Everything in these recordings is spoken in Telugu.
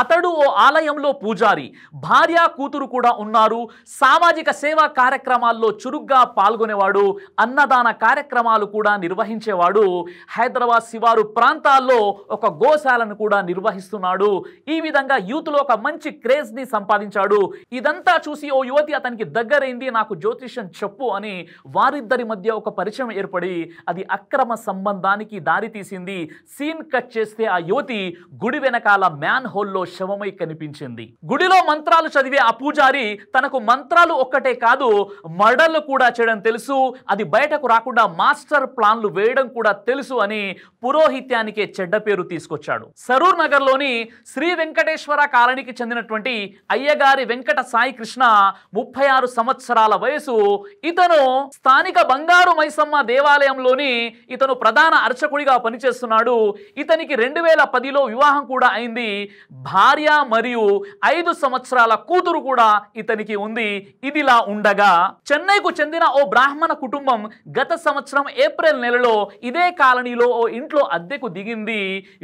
అతడు ఓ ఆలయంలో పూజారి భార్య కూతురు కూడా ఉన్నారు సామాజిక సేవా కార్యక్రమాల్లో చురుగ్గా పాల్గొనేవాడు అన్నదాన కార్యక్రమాలు కూడా నిర్వహించేవాడు హైదరాబాద్ శివారు ప్రాంతాల్లో ఒక గోశాలను కూడా నిర్వహిస్తున్నాడు ఈ విధంగా యూత్లో ఒక మంచి క్రేజ్ని సంపాదించాడు ఇదంతా చూసి ఓ యువతి అతనికి దగ్గరైంది నాకు జ్యోతిష్యం చెప్పు అని వారిద్దరి మధ్య ఒక పరిచయం ఏర్పడి అది అక్రమ సంబంధానికి దారితీసింది సీన్ కట్ చేస్తే ఆ యువతి గుడి వెనకాల మ్యాన్ హోల్లో గుడిలో శవమై కనిపించింది గుడిలో మంత్రాలు చదివే ఆ పూజారి తనకు మంత్రాలు ఒక్కటే కాదు మర్డర్లు కూడా చేయడం తెలుసు అది బయటకు రాకుండా మాస్టర్ ప్లాన్లు వేయడం కూడా తెలుసు అని పురోహిత్యానికే చెడ్డ పేరు తీసుకొచ్చాడు సరూర్ నగర్ లోని శ్రీ వెంకటేశ్వర కాలనీకి చెందినటువంటి అయ్యగారి వెంకట సాయి కృష్ణ ముప్పై ఆరు సంవత్సరాల వయసు ఇతను స్థానిక బంగారు మైసమ్మ దేవాలయంలోని ఇతను ప్రధాన అర్చకుడిగా పనిచేస్తున్నాడు ఇతనికి రెండు వేల పదిలో వివాహం కూడా అయింది భార్య మరియు ఐదు సంవత్సరాల కూతురు కూడా ఇతనికి ఉంది ఇదిలా ఉండగా చెన్నైకు చెందిన ఓ బ్రాహ్మణ కుటుంబం గత సంవత్సరం ఏప్రిల్ నెలలో ఇదే కాలనీలో ఓ ఇంట్లో అద్దెకు దిగింది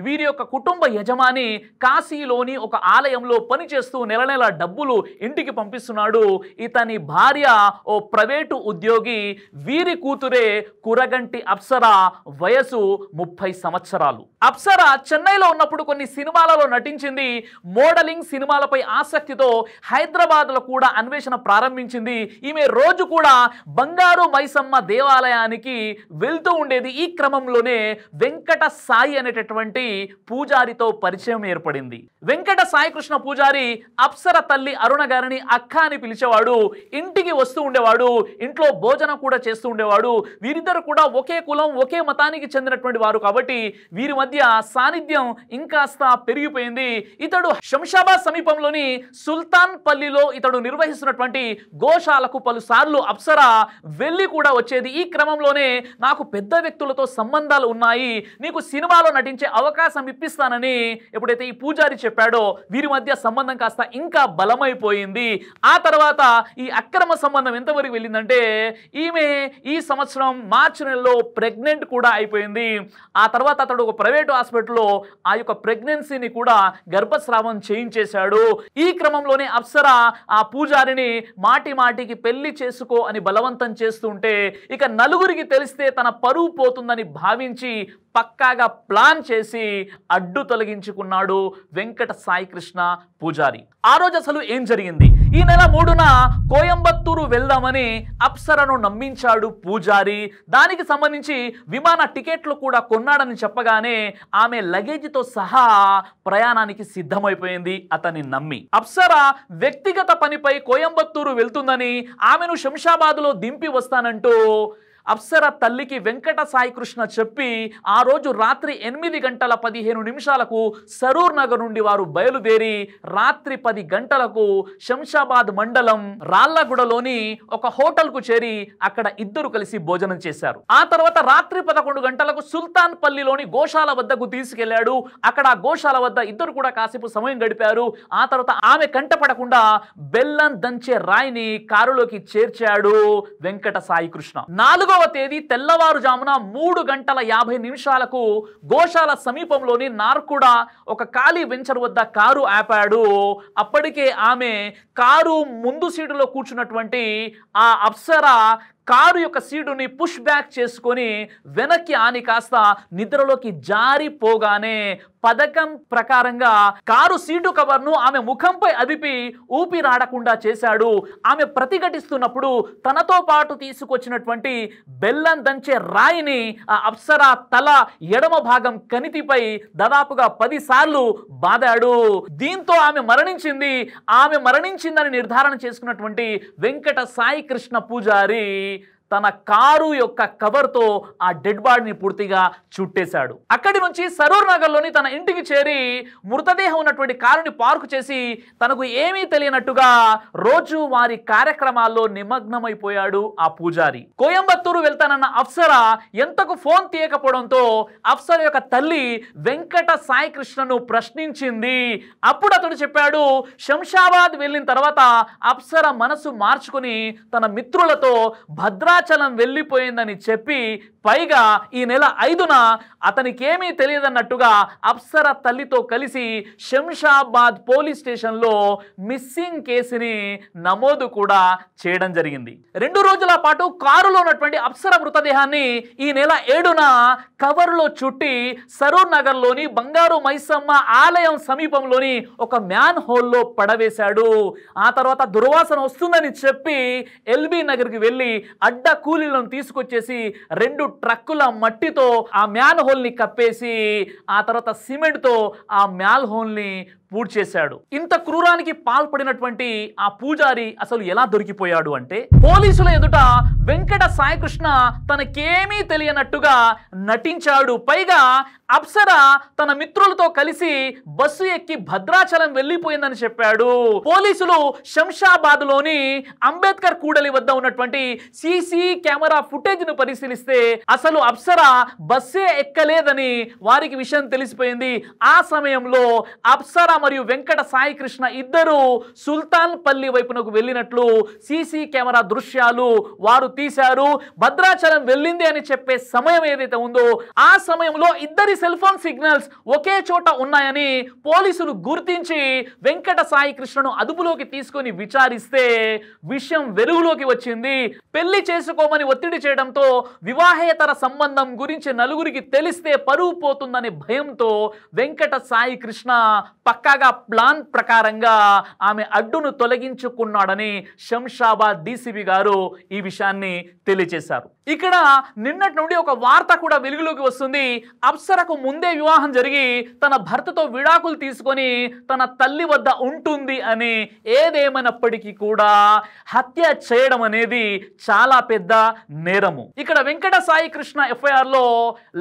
వీరి యొక్క కుటుంబ యజమాని కాశీలోని ఒక ఆలయంలో పనిచేస్తూ నెల నెల డబ్బులు ఇంటికి పంపిస్తున్నాడు ఇతని భార్య ఓ ప్రైవేటు ఉద్యోగి వీరి కూతురే కురగంటి అప్సర వయసు ముప్పై సంవత్సరాలు అప్సర చెన్నైలో ఉన్నప్పుడు కొన్ని సినిమాలలో నటించింది మోడలింగ్ సినిమాలపై ఆసక్తితో హైదరాబాద్లో కూడా అన్వేషణ ప్రారంభించింది ఈమె రోజు కూడా బంగారు మైసమ్మ దేవాలయానికి వెళ్తూ ఉండేది ఈ క్రమంలోనే వెంకట సాయి అనేటటువంటి పూజారితో పరిచయం ఏర్పడింది వెంకట సాయికృష్ణ పూజారి అప్సర తల్లి అరుణ గారిని అక్క అని పిలిచేవాడు ఇంటికి వస్తూ ఉండేవాడు ఇంట్లో భోజనం కూడా చేస్తూ ఉండేవాడు వీరిద్దరు కూడా ఒకే కులం ఒకే మతానికి చెందినటువంటి వారు కాబట్టి వీరి మధ్య సాన్నిధ్యం ఇంకాస్త పెరిగిపోయింది ఇతడు శంషాబాద్ సమీపంలోని సుల్తాన్ పల్లిలో ఇతడు నిర్వహిస్తున్నటువంటి గోశాలకు పలుసార్లు అప్సరా వెళ్ళి కూడా వచ్చేది ఈ క్రమంలోనే నాకు పెద్ద వ్యక్తులతో సంబంధాలు ఉన్నాయి నీకు సినిమాలో నటించే అవకాశం ఇప్పిస్తానని ఎప్పుడైతే ఈ పూజారి చెప్పాడో వీరి మధ్య సంబంధం కాస్త ఇంకా బలమైపోయింది ఆ తర్వాత ఈ అక్రమ సంబంధం ఎంతవరకు వెళ్ళిందంటే ఈమె ఈ సంవత్సరం మార్చి నెలలో ప్రెగ్నెంట్ కూడా అయిపోయింది ఆ తర్వాత అతడు ఒక ప్రైవేటు హాస్పిటల్లో ఆ యొక్క ప్రెగ్నెన్సీని కూడా గర్భ గర్భస్రావం చేయించేశాడు ఈ క్రమంలోనే అప్సర ఆ పూజారిని మాటి మాటికి పెళ్లి చేసుకో అని బలవంతం చేస్తుంటే ఇక నలుగురికి తెలిస్తే తన పరువు పోతుందని భావించి పక్కాగా ప్లాన్ చేసి అడ్డు తొలగించుకున్నాడు వెంకట సాయికృష్ణ పూజారి ఆ రోజు అసలు ఏం జరిగింది ఈ నెల మూడున కోయంబత్తూరు వెళ్దామని అప్సరను నమ్మించాడు పూజారి దానికి సంబంధించి విమాన టికెట్లు కూడా కొన్నాడని చెప్పగానే ఆమె లగేజ్తో సహా ప్రయాణానికి సిద్ధమైపోయింది అతన్ని నమ్మి అప్సర వ్యక్తిగత పనిపై కోయంబత్తూరు వెళ్తుందని ఆమెను శంషాబాద్లో దింపి వస్తానంటూ అప్సర తల్లికి వెంకట సాయికృష్ణ చెప్పి ఆ రోజు రాత్రి ఎనిమిది గంటల పదిహేను నిమిషాలకు సరూర్ నగర్ నుండి వారు బయలుదేరి రాత్రి పది గంటలకు శంషాబాద్ మండలం రాళ్లగూడలోని ఒక హోటల్ కు చేరి అక్కడ ఇద్దరు కలిసి భోజనం చేశారు ఆ తర్వాత రాత్రి పదకొండు గంటలకు సుల్తాన్ పల్లిలోని గోశాల వద్దకు తీసుకెళ్లాడు అక్కడ గోశాల వద్ద ఇద్దరు కూడా కాసేపు సమయం గడిపారు ఆ తర్వాత ఆమె కంటపడకుండా బెల్లం దంచే రాయిని కారులోకి చేర్చాడు వెంకట సాయికృష్ణ నాలుగో మూడవ తేదీ తెల్లవారుజామున మూడు గంటల యాభై నిమిషాలకు గోశాల సమీపంలోని నార్కుడ ఒక ఖాళీ వెంచర్ వద్ద కారు ఆపాడు అప్పటికే ఆమె కారు ముందు సీటులో కూర్చున్నటువంటి ఆ అప్సర కారు యొక్క సీటుని పుష్ బ్యాక్ చేసుకొని వెనక్కి ఆని కాస్త నిద్రలోకి జారిపోగానే పథకం ప్రకారంగా కారు సీటు కవర్ను ఆమె ముఖంపై అదిపి ఊపిరాడకుండా చేశాడు ఆమె ప్రతిఘటిస్తున్నప్పుడు తనతో పాటు తీసుకొచ్చినటువంటి బెల్లం దంచే రాయిని ఆ అప్సరా తల ఎడమ భాగం కనితిపై దాదాపుగా పదిసార్లు బాదాడు దీంతో ఆమె మరణించింది ఆమె మరణించిందని నిర్ధారణ చేసుకున్నటువంటి వెంకట సాయి కృష్ణ పూజారి తన కారు యొక్క కవర్తో ఆ డెడ్ బాడీని పూర్తిగా చుట్టేశాడు అక్కడి నుంచి సరూర్ నగర్లోని తన ఇంటికి చేరి మృతదేహం ఉన్నటువంటి కారుని పార్కు చేసి తనకు ఏమీ తెలియనట్టుగా రోజు వారి కార్యక్రమాల్లో నిమగ్నమైపోయాడు ఆ పూజారి కోయంబత్తూరు వెళ్తానన్న అప్సర ఎంతకు ఫోన్ తీయకపోవడంతో అప్సర యొక్క తల్లి వెంకట సాయి కృష్ణను ప్రశ్నించింది అప్పుడు అతడు చెప్పాడు శంషాబాద్ వెళ్ళిన తర్వాత అప్సర మనసు మార్చుకుని తన మిత్రులతో భద్రా అరుణాచలం వెళ్ళిపోయిందని చెప్పి పైగా ఈ నెల ఐదున అతనికేమీ తెలియదన్నట్టుగా అప్సర తల్లితో కలిసి శంషాబాద్ పోలీస్ స్టేషన్లో మిస్సింగ్ కేసుని నమోదు కూడా చేయడం జరిగింది రెండు రోజుల పాటు కారులో ఉన్నటువంటి అప్సర మృతదేహాన్ని ఈ నెల ఏడున కవర్లో చుట్టి సరూర్ నగర్లోని బంగారు మైసమ్మ ఆలయం సమీపంలోని ఒక మ్యాన్ హోల్లో పడవేశాడు ఆ తర్వాత దుర్వాసన వస్తుందని చెప్పి ఎల్బీ నగర్కి వెళ్ళి అడ్డ కూలీలను తీసుకొచ్చేసి రెండు ట్రక్కుల మట్టితో ఆ మ్యాన్ హోల్ని కప్పేసి ఆ తర్వాత సిమెంట్తో ఆ మ్యాన్ హోల్ని పూజ చేశాడు ఇంత క్రూరానికి పాల్పడినటువంటి ఆ పూజారి అసలు ఎలా దొరికిపోయాడు అంటే పోలీసుల ఎదుట వెంకట సాయికృష్ణ తనకేమీ తెలియనట్టుగా నటించాడు పైగా అప్సర తన మిత్రులతో కలిసి బస్సు ఎక్కి భద్రాచలం వెళ్ళిపోయిందని చెప్పాడు పోలీసులు శంషాబాద్ లోని అంబేద్కర్ కూడలి వద్ద ఉన్నటువంటి సీసీ కెమెరా ఫుటేజ్ ను పరిశీలిస్తే అసలు అప్సర బస్సే ఎక్కలేదని వారికి విషయం తెలిసిపోయింది ఆ సమయంలో అప్సర మరియు వెంకట సాయికృష్ణ ఇద్దరు సుల్తాన్ పల్లి వైపునకు వెళ్ళినట్లు సీసీ కెమెరా దృశ్యాలు వారు తీశారు భద్రాచలం వెళ్ళింది అని చెప్పే సమయం ఏదైతే ఉందో ఆ సమయంలో ఇద్దరి సెల్ ఫోన్ సిగ్నల్స్ ఒకే చోట ఉన్నాయని పోలీసులు గుర్తించి వెంకట సాయి కృష్ణను అదుపులోకి తీసుకొని విచారిస్తే విషయం వెలుగులోకి వచ్చింది పెళ్లి చేసుకోమని ఒత్తిడి చేయడంతో వివాహేతర సంబంధం గురించి నలుగురికి తెలిస్తే పరువు పోతుందనే భయంతో వెంకట సాయి కృష్ణ పక్కాగా ప్లాన్ ప్రకారంగా ఆమె అడ్డును తొలగించుకున్నాడని శంషాబాద్ డిసిపి గారు ఈ విషయాన్ని తెలియజేశారు ఇక్కడ నిన్నటి నుండి ఒక వార్త కూడా వెలుగులోకి వస్తుంది అప్సర తనకు ముందే వివాహం జరిగి తన భర్తతో విడాకులు తీసుకొని తన తల్లి వద్ద ఉంటుంది అని ఏదేమైనప్పటికీ కూడా హత్య చేయడం అనేది చాలా పెద్ద నేరము ఇక్కడ వెంకట సాయి కృష్ణ ఎఫ్ఐఆర్లో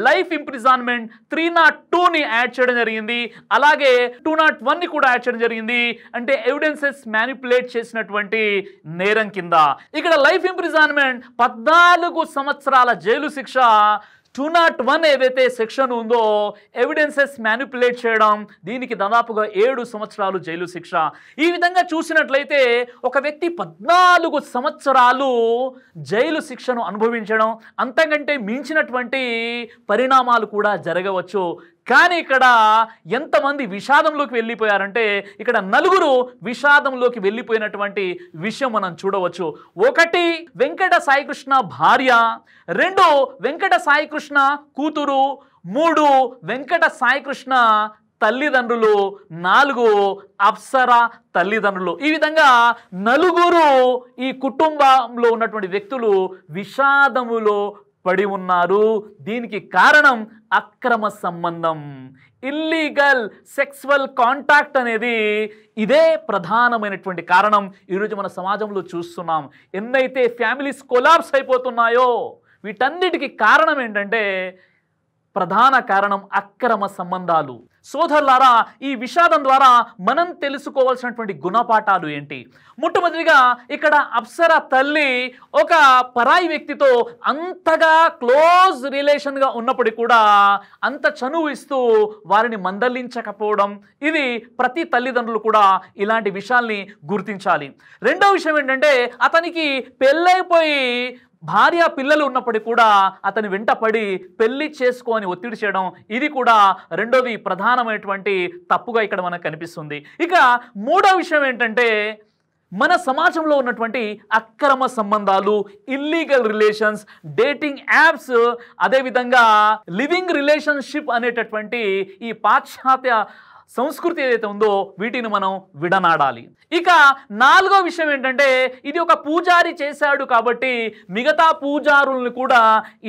లైఫ్ ఇంప్రిజాన్మెంట్ త్రీ నాట్ టూని యాడ్ చేయడం జరిగింది అలాగే టూ నాట్ వన్ని కూడా యాడ్ చేయడం జరిగింది అంటే ఎవిడెన్సెస్ మ్యానిపులేట్ చేసినటువంటి నేరం కింద ఇక్కడ లైఫ్ ఇంప్రిజాన్మెంట్ పద్నాలుగు సంవత్సరాల జైలు శిక్ష టూ నాట్ వన్ ఏదైతే సెక్షన్ ఉందో ఎవిడెన్సెస్ మ్యానిపులేట్ చేయడం దీనికి దాదాపుగా ఏడు సంవత్సరాలు జైలు శిక్ష ఈ విధంగా చూసినట్లయితే ఒక వ్యక్తి పద్నాలుగు సంవత్సరాలు జైలు శిక్షను అనుభవించడం అంతకంటే మించినటువంటి పరిణామాలు కూడా జరగవచ్చు కానీ ఇక్కడ ఎంతమంది విషాదంలోకి వెళ్ళిపోయారంటే ఇక్కడ నలుగురు విషాదంలోకి వెళ్ళిపోయినటువంటి విషయం మనం చూడవచ్చు ఒకటి వెంకట సాయికృష్ణ భార్య రెండు వెంకట సాయికృష్ణ కూతురు మూడు వెంకట సాయికృష్ణ తల్లిదండ్రులు నాలుగు అప్సరా తల్లిదండ్రులు ఈ విధంగా నలుగురు ఈ కుటుంబంలో ఉన్నటువంటి వ్యక్తులు విషాదములో పడి ఉన్నారు దీనికి కారణం అక్రమ సంబంధం ఇల్లీగల్ సెక్స్వల్ కాంటాక్ట్ అనేది ఇదే ప్రధానమైనటువంటి కారణం ఈరోజు మన సమాజంలో చూస్తున్నాం ఎన్నైతే ఫ్యామిలీస్ కొలాబ్స్ అయిపోతున్నాయో వీటన్నిటికీ కారణం ఏంటంటే ప్రధాన కారణం అక్రమ సంబంధాలు సోదరులారా ఈ విషాదం ద్వారా మనం తెలుసుకోవాల్సినటువంటి గుణపాఠాలు ఏంటి మొట్టమొదటిగా ఇక్కడ అప్సర తల్లి ఒక పరాయి వ్యక్తితో అంతగా క్లోజ్ రిలేషన్గా ఉన్నప్పటికీ కూడా అంత చనువు ఇస్తూ వారిని మందలించకపోవడం ఇది ప్రతి తల్లిదండ్రులు కూడా ఇలాంటి విషయాల్ని గుర్తించాలి రెండో విషయం ఏంటంటే అతనికి పెళ్ళైపోయి భార్య పిల్లలు ఉన్నప్పటికీ కూడా అతని వెంటపడి పెళ్లి చేసుకొని ఒత్తిడి చేయడం ఇది కూడా రెండోది ప్రధానమైనటువంటి తప్పుగా ఇక్కడ మనకు కనిపిస్తుంది ఇక మూడో విషయం ఏంటంటే మన సమాజంలో ఉన్నటువంటి అక్రమ సంబంధాలు ఇల్లీగల్ రిలేషన్స్ డేటింగ్ యాప్స్ అదేవిధంగా లివింగ్ రిలేషన్షిప్ అనేటటువంటి ఈ పాశ్చాత్య సంస్కృతి ఏదైతే ఉందో వీటిని మనం విడనాడాలి ఇక నాలుగో విషయం ఏంటంటే ఇది ఒక పూజారి చేశాడు కాబట్టి మిగతా పూజారుల్ని కూడా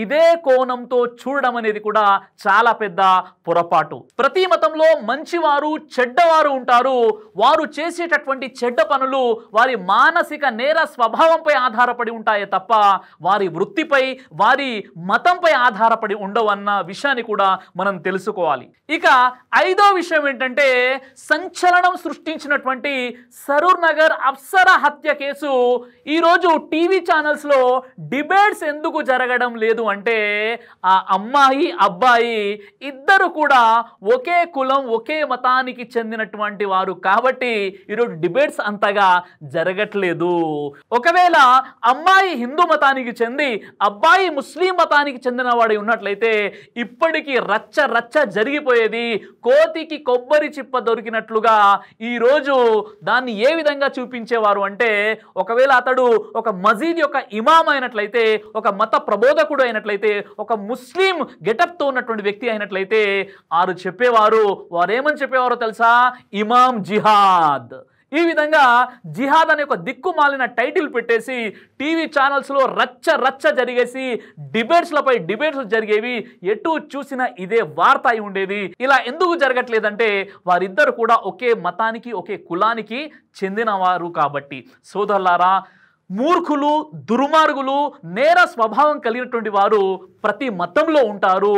ఇదే కోణంతో చూడడం అనేది కూడా చాలా పెద్ద పొరపాటు ప్రతి మతంలో మంచివారు చెడ్డవారు ఉంటారు వారు చేసేటటువంటి చెడ్డ పనులు వారి మానసిక నేర స్వభావంపై ఆధారపడి ఉంటాయే తప్ప వారి వృత్తిపై వారి మతంపై ఆధారపడి ఉండవన్న విషయాన్ని కూడా మనం తెలుసుకోవాలి ఇక ఐదో విషయం ఏంటంటే ఏంటంటే సంచలనం సృష్టించినటువంటి సరూర్ నగర్ అప్సర హత్య కేసు ఈరోజు టీవీ ఛానల్స్లో డిబేట్స్ ఎందుకు జరగడం లేదు అంటే ఆ అమ్మాయి అబ్బాయి ఇద్దరు కూడా ఒకే కులం ఒకే మతానికి చెందినటువంటి వారు కాబట్టి ఈరోజు డిబేట్స్ అంతగా జరగట్లేదు ఒకవేళ అమ్మాయి హిందూ మతానికి చెంది అబ్బాయి ముస్లిం మతానికి చెందినవాడు ఉన్నట్లయితే ఇప్పటికీ రచ్చ రచ్చ జరిగిపోయేది కోతికి కొబ్బరి కొబ్బరి చిప్ప దొరికినట్లుగా ఈరోజు దాన్ని ఏ విధంగా చూపించేవారు అంటే ఒకవేళ అతడు ఒక మజీద్ యొక్క ఇమాం అయినట్లయితే ఒక మత ప్రబోధకుడు అయినట్లయితే ఒక ముస్లిం గెటప్తో ఉన్నటువంటి వ్యక్తి అయినట్లయితే వారు చెప్పేవారు వారు ఏమని చెప్పేవారో తెలుసా ఇమాం జిహాద్ ఈ విధంగా జిహాద్ అనే ఒక దిక్కుమాలిన టైటిల్ పెట్టేసి టీవీ ఛానల్స్లో రచ్చ రచ్చ జరిగేసి డిబేట్స్లపై డిబేట్స్ జరిగేవి ఎటు చూసినా ఇదే వార్త అయి ఉండేది ఇలా ఎందుకు జరగట్లేదంటే వారిద్దరు కూడా ఒకే మతానికి ఒకే కులానికి చెందినవారు కాబట్టి సోదరులారా మూర్ఖులు దుర్మార్గులు నేర స్వభావం కలిగినటువంటి వారు ప్రతి మతంలో ఉంటారు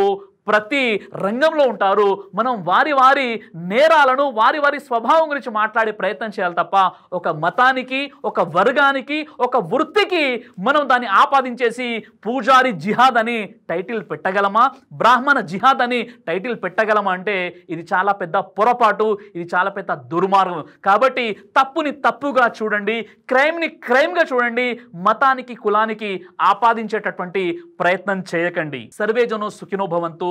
ప్రతి రంగంలో ఉంటారు మనం వారి వారి నేరాలను వారి వారి స్వభావం గురించి మాట్లాడే ప్రయత్నం చేయాలి తప్ప ఒక మతానికి ఒక వర్గానికి ఒక వృత్తికి మనం దాన్ని ఆపాదించేసి పూజారి జిహాద్ అని టైటిల్ పెట్టగలమా బ్రాహ్మణ జిహాద్ అని టైటిల్ పెట్టగలమా అంటే ఇది చాలా పెద్ద పొరపాటు ఇది చాలా పెద్ద దుర్మార్గం కాబట్టి తప్పుని తప్పుగా చూడండి క్రైమ్ని క్రైమ్గా చూడండి మతానికి కులానికి ఆపాదించేటటువంటి ప్రయత్నం చేయకండి సర్వేజనో సుఖినోభవంతు